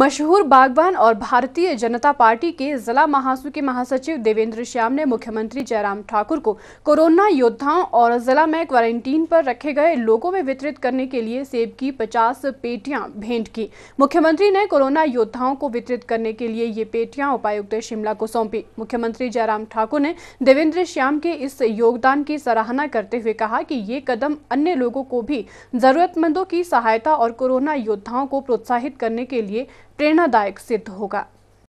मशहूर बागवान और भारतीय जनता पार्टी के जिला महासू के महासचिव देवेंद्र श्याम ने मुख्यमंत्री जयराम ठाकुर को कोरोना योद्धाओं और जिला में क्वारंटीन पर रखे गए लोगों में वितरित करने के लिए सेब की 50 पेटियां भेंट की मुख्यमंत्री ने कोरोना योद्धाओं को वितरित करने के लिए ये पेटियां उपायुक्त शिमला को सौंपी मुख्यमंत्री जयराम ठाकुर ने देवेंद्र श्याम के इस योगदान की सराहना करते हुए कहा कि ये कदम अन्य लोगों को भी जरूरतमंदों की सहायता और कोरोना योद्धाओं को प्रोत्साहित करने के लिए प्रेरणादायक सिद्ध होगा